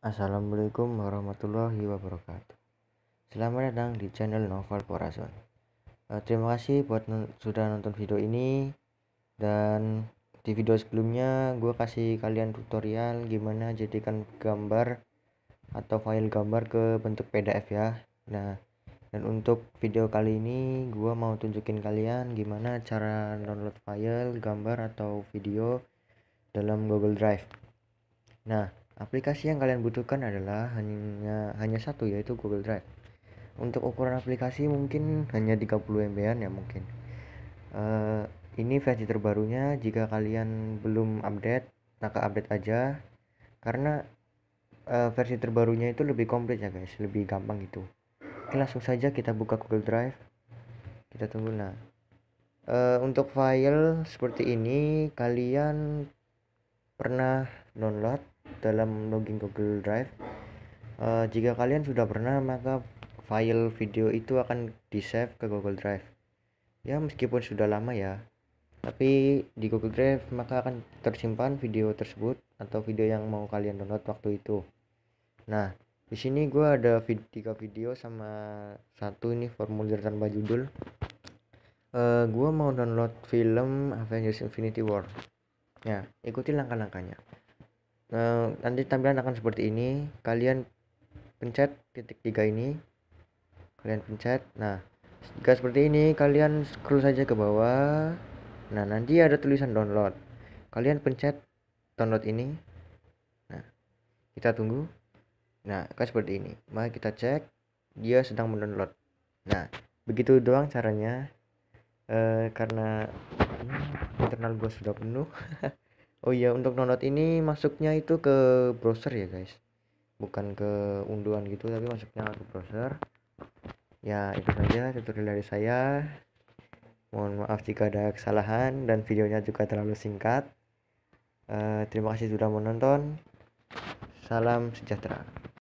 Assalamualaikum warahmatullahi wabarakatuh Selamat datang di channel Novel Corporation. uh, eh, Terima kasih buat sudah nonton video ini Dan di video sebelumnya gue kasih kalian tutorial gimana jadikan gambar atau file gambar ke bentuk pdf ya Nah dan untuk video kali ini gue mau tunjukin kalian gimana cara download file gambar atau video dalam Google Drive Nah Aplikasi yang kalian butuhkan adalah hanya hanya satu yaitu Google Drive. Untuk ukuran aplikasi mungkin hanya 30 MB-an ya mungkin. Uh, ini versi terbarunya jika kalian belum update, maka update aja karena uh, versi terbarunya itu lebih komplit ya guys, lebih gampang itu. Oke, langsung saja kita buka Google Drive. Kita tunggu nah. Uh, untuk file seperti ini kalian pernah download dalam login Google Drive. Uh, jika kalian sudah pernah, maka file video itu akan di-save ke Google Drive. Ya, meskipun sudah lama ya, tapi di Google Drive maka akan tersimpan video tersebut atau video yang mau kalian download waktu itu. Nah, di sini gue ada vid tiga video sama satu ini formulir tanpa judul. Uh, eh, gue mau download film Avengers Infinity War. Ya, ikuti langkah-langkahnya. Nah, nanti tampilan akan seperti ini. Kalian pencet titik tiga ini. Kalian pencet. Nah, jika seperti ini, kalian scroll saja ke bawah. Nah, nanti ada tulisan download. Kalian pencet download ini. Nah, kita tunggu. Nah, kan seperti ini. Mari kita cek dia sedang mendownload. Nah, begitu doang caranya. Eh, karena hmm, internal gua sudah penuh oh iya untuk download ini masuknya itu ke browser ya guys bukan ke unduhan gitu tapi masuknya ke browser ya itu saja tutorial dari saya mohon maaf jika ada kesalahan dan videonya juga terlalu singkat uh, terima kasih sudah menonton salam sejahtera